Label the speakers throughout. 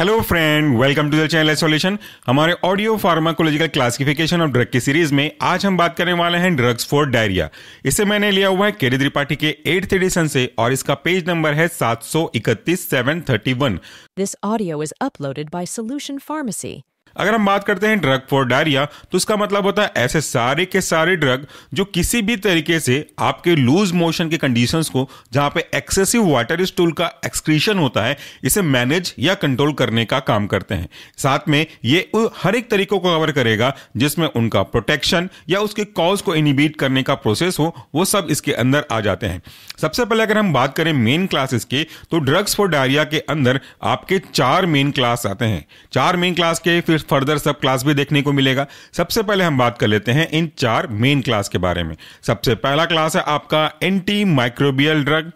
Speaker 1: hello friend welcome to the channel solution हमारे audio pharmacological classification of drug की series में आज हम बात करने वाले हैं ड्रग्स फॉर डायरिया इसे मैंने लिया हुआ है केरे त्रिपाठी के एट्थ एडिशन से और इसका पेज नंबर है सात सौ इकतीस seven thirty one this audio is uploaded by solution pharmacy अगर हम बात करते हैं ड्रग फॉर डायरिया तो इसका मतलब होता है ऐसे सारे के सारे ड्रग जो किसी भी तरीके से आपके लूज मोशन के कंडीशंस को जहां पे एक्सेसिव वाटर स्टूल का एक्सक्रीशन होता है इसे मैनेज या कंट्रोल करने का काम करते हैं साथ में ये हर एक तरीकों को कवर करेगा जिसमें उनका प्रोटेक्शन या उसके कॉज को इनिबिट करने का प्रोसेस हो वो सब इसके अंदर आ जाते हैं सबसे पहले अगर हम बात करें मेन क्लासेस के तो ड्रग्स फॉर डायरिया के अंदर आपके चार मेन क्लास आते हैं चार मेन क्लास के फिर फर्दर सब क्लास भी देखने को मिलेगा सबसे पहले हम बात कर लेते हैं इन चार मेन क्लास के बारे में सबसे पहला क्लास है आपका एंटी माइक्रोबियल ड्रग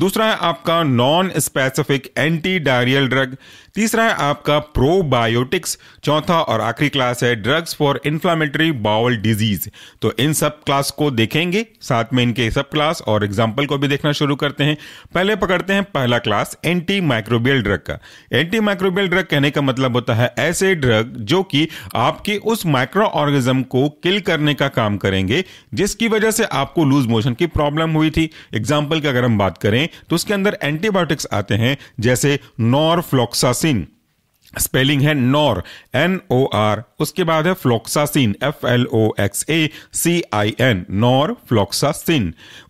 Speaker 1: दूसरा है आपका non specific anti diarrhoeal drug तीसरा है आपका प्रोबायोटिक्स चौथा और आखिरी क्लास है drugs for inflammatory bowel disease तो इन सब क्लास को देखेंगे साथ में इनके सब क्लास और एग्जाम्पल को भी देखना शुरू करते हैं पहले पकड़ते हैं पहला क्लास एंटी माइक्रोबियल ड्रग का एंटी माइक्रोबियल ड्रग कहने का मतलब होता है ऐसे ड्रग जो कि आपके उस माइक्रो ऑर्गेजम को किल करने का काम करेंगे जिसकी वजह से आपको लूज मोशन की प्रॉब्लम हुई थी एग्जाम्पल की अगर हम बात करें लें तो उसके अंदर एंटीबायोटिक्स आते हैं जैसे नॉरफ्लोक्सासिन स्पेलिंग है नॉर एन ओ आर उसके बाद है floxacin F L O X A C I N norfloxacin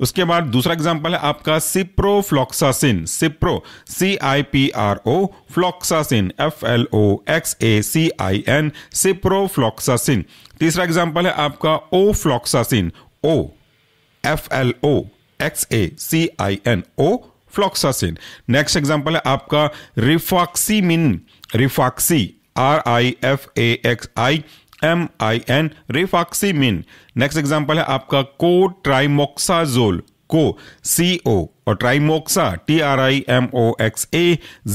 Speaker 1: उसके बाद दूसरा एग्जांपल है आपका ciprofloxacin cipro C I P R O floxacin F L O X A C I N ciprofloxacin तीसरा example है आपका ofloxacin O F L O X A C I N ofloxacin next example है आपका rifaximin rifaxi R I F A X I M I N rifaximin next example है आपका cotrimoxazole co C O और trimoxa T R I M O X A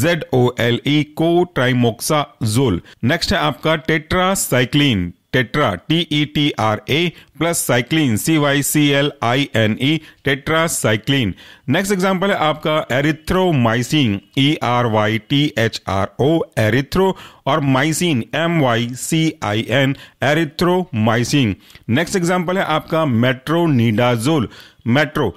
Speaker 1: Z O L E cotrimoxazole next है आपका tetracycline tetra T E T R A plus cycline C Y C L I N E tetracycline next example है आपका erythromycin E R Y T H R O erythro और mycin M Y C I N erythromycin next example है आपका metronidazole metro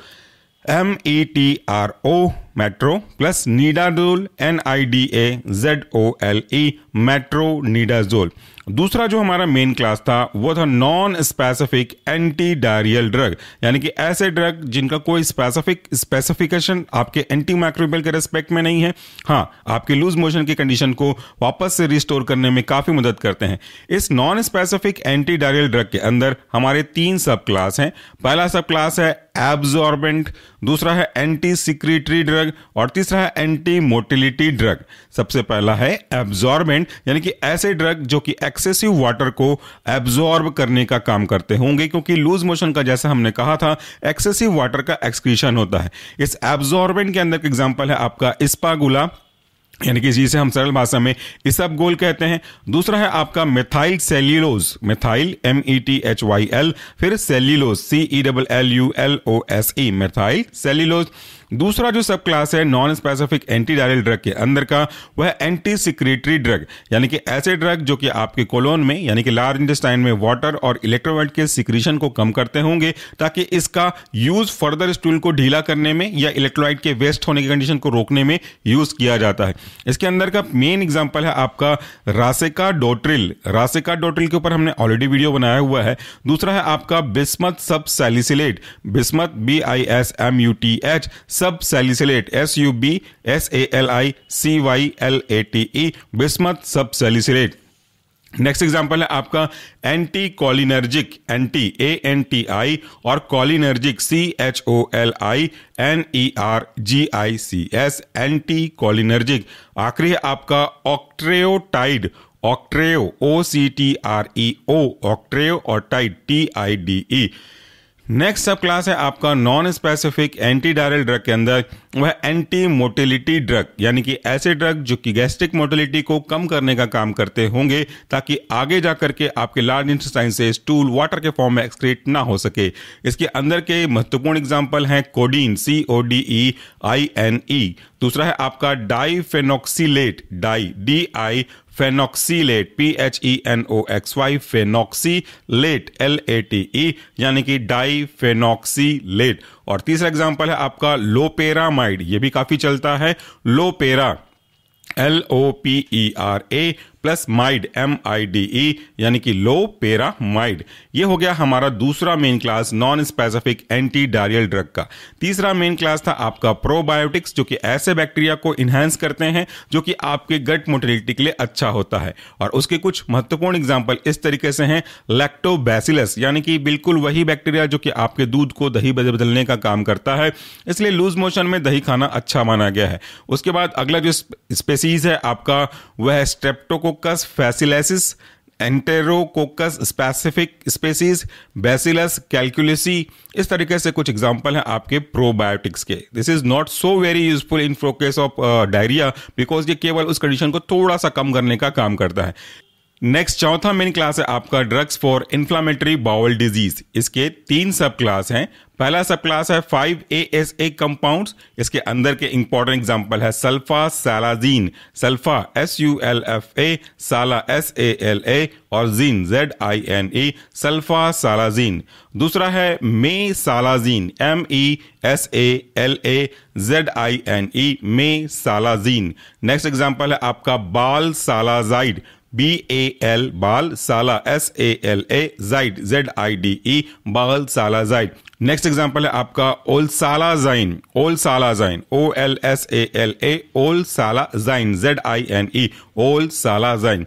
Speaker 1: M E T R O metro plus nidazole N I D A Z O L E metronidazole दूसरा जो हमारा main class था वो था non specific anti diarrhoeal drug यानी कि ऐसे ड्रग जिनका कोई स्पेसिफिक स्पेसिफिकेशन आपके एंटी माइक्रोबियल के रेस्पेक्ट में नहीं है हाँ आपके लूज मोशन की कंडीशन को वापस से रिस्टोर करने में काफ़ी मदद करते हैं इस non specific anti diarrhoeal drug के अंदर हमारे तीन सब क्लास हैं पहला सब क्लास है एब्जॉर्बेंट दूसरा है एंटी सिक्रेटरी ड्रग ड्रग और तीसरा है एंटी मोटिलिटी ड्रग सबसे पहला है एब्जॉर्बेंट यानी कि ऐसे ड्रग जो कि एक्सेसिव वाटर को एब्जॉर्ब करने का काम करते होंगे क्योंकि लूज मोशन का जैसा हमने कहा था एक्सेसिव वाटर का एक्सक्रीशन होता है इस एब्जॉर्बेंट के अंदर एग्जाम्पल है आपका इस्पागुला यानी कि जिसे हम सरल भाषा में इसब गोल कहते हैं दूसरा है आपका methyl cellulose methyl M E T H Y L फिर cellulose C E double L U L O S E methyl cellulose दूसरा जो सब क्लास है non specific anti diarrhoeal drug के अंदर का वह एंटी सिक्रेटरी ड्रग यानी कि ऐसे ड्रग जो कि आपके कोलोन में यानी कि लार्ज इंटेस्टाइन में वाटर और इलेक्ट्रोवाइट के सिक्रीशन को कम करते होंगे ताकि इसका यूज फर्दर स्टूल को ढीला करने में या इलेक्ट्रोलाइट के वेस्ट होने की कंडीशन को रोकने में यूज किया जाता है इसके अंदर का मेन एग्जाम्पल है आपका रासेका डोट्रिल रासेका डोट्रिल के ऊपर हमने ऑलरेडी वीडियो बनाया हुआ है दूसरा है आपका bismuth sub salicylate bismuth B I S M U T H sub salicylate S U B S A L I C Y L A T E bismuth sub salicylate next example है आपका anti cholinergic anti A N T I और cholinergic C H O L I N E R G I C S anti cholinergic आखिरी है आपका ऑक्ट्रेओटाइड ऑक्ट्रेओ ओ C T R ई O octreo और tide T I D E next sub class है आपका non specific anti diarrhoeal drug के अंदर वह anti motility drug यानी कि ऐसे ड्रग जो कि गैस्ट्रिक मोटिलिटी को कम करने का काम करते होंगे ताकि आगे जा करके आपके लार्ज इंटेस्टाइन से स्टूल वाटर के फॉर्म में एक्सक्रीट ना हो सके इसके अंदर के महत्वपूर्ण एग्जाम्पल हैं codeine C O D E I N E दूसरा है आपका diphenoxylate di D I phenoxylate P H E N O X Y late L A T E यानी कि डाई लेट और तीसरा एग्जाम्पल है आपका लोपेरामाइड ये भी काफी चलता है lopera L O P E R A plus mide M I D E यानी कि लो पेरा माइड ये हो गया हमारा दूसरा main class non specific anti diarrhoeal drug का तीसरा मेन क्लास था आपका प्रोबायोटिक्स जो कि ऐसे बैक्टीरिया को इन्हेंस करते हैं जो कि आपके गट मोटिलिटी के लिए अच्छा होता है और उसके कुछ महत्वपूर्ण एग्जाम्पल इस तरीके से हैं लैक्टोबैसिलस यानी कि बिल्कुल वही बैक्टीरिया जो कि आपके दूध को दही बदलने का काम करता है इसलिए लूज मोशन में दही खाना अच्छा माना गया है उसके बाद अगला जो स्पेसीज है आपका वह strepto streptococcus faecalis enterococcus specific species bacillus कैलकुलेसी इस तरीके से कुछ एग्जाम्पल हैं आपके प्रोबायोटिक्स के this is not so very useful in focus of diarrhoea because ये केवल उस कंडीशन को थोड़ा सा कम करने का काम करता है नेक्स्ट चौथा मेन क्लास है आपका drugs for inflammatory bowel disease इसके तीन सब क्लास हैं पहला सब क्लास है five A S A compound इसके अंदर के इंपॉर्टेंट एग्जाम्पल है sulfasalazine sulfa S U L F A sala S A L A और zine Z I N E sulfasalazine दूसरा है mesalazine M E S A L A Z I N E mesalazine next example है आपका बाल balsalazide B A L bal sala S A L A zide Z I D E balsalazide next example है आपका ol olsalazine olsalazine O L S A L A olsalazine Z I N E zine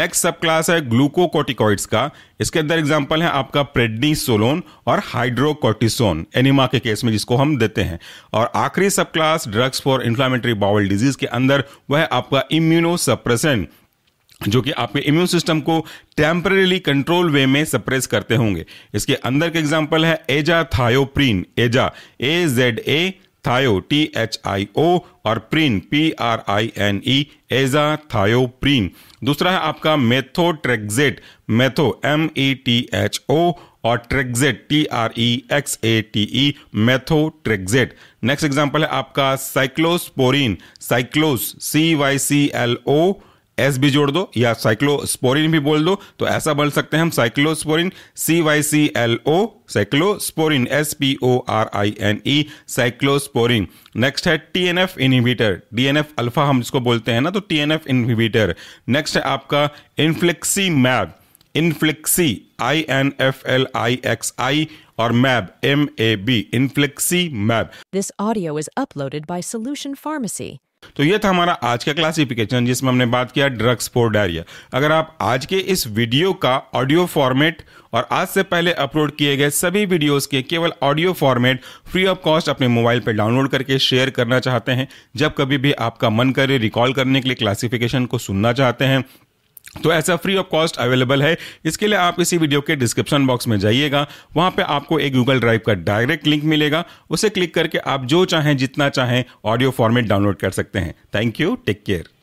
Speaker 1: next sub class है ग्लूकोकोटिकॉइड्स का इसके अंदर example है आपका प्रेडनी सोलोन और हाइड्रोकोटिसोन enema के केस में जिसको हम देते हैं और आखिरी sub class drugs for inflammatory bowel disease के अंदर वह आपका इम्यूनो सप्रेसेंट जो कि आपके इम्यून सिस्टम को टेम्परेली कंट्रोल वे में सप्रेस करते होंगे इसके अंदर के एग्जाम्पल है एजा थायोप्रीन एजा ए जेड ए थायो टी एच आई ओ और prine P R I N E azathioprine दूसरा है आपका methotrexate metho M E T H O और trexate T R E X A T E methotrexate next example है आपका cyclosporine cyclos C Y C L O S भी जोड़ दो या साइक्लोस्पोरिन भी बोल दो तो ऐसा बोल सकते हैं हम cyclosporine C Y C L O cyclosporine S P O R I N E cyclosporine next है T N F inhibitor D N F alpha हम जिसको बोलते हैं ना तो T N F inhibitor next है आपका infliximab inflixi I N F L I X I और mab M A B infliximab this audio is uploaded by solution pharmacy तो ये था हमारा आज का क्लासिफिकेशन जिसमें हमने बात किया ड्रग्स फॉर डायरिया अगर आप आज के इस वीडियो का ऑडियो फॉर्मेट और आज से पहले अपलोड किए गए सभी वीडियोस के केवल audio format free of cost अपने मोबाइल पर डाउनलोड करके शेयर करना चाहते हैं जब कभी भी आपका मन करे रिकॉल करने के लिए क्लासिफिकेशन को सुनना चाहते हैं तो ऐसा फ्री ऑफ कॉस्ट अवेलेबल है इसके लिए आप इसी वीडियो के डिस्क्रिप्शन बॉक्स में जाइएगा वहां पे आपको एक गूगल ड्राइव का डायरेक्ट लिंक मिलेगा उसे क्लिक करके आप जो चाहें जितना चाहें ऑडियो फॉर्मेट डाउनलोड कर सकते हैं थैंक यू टेक केयर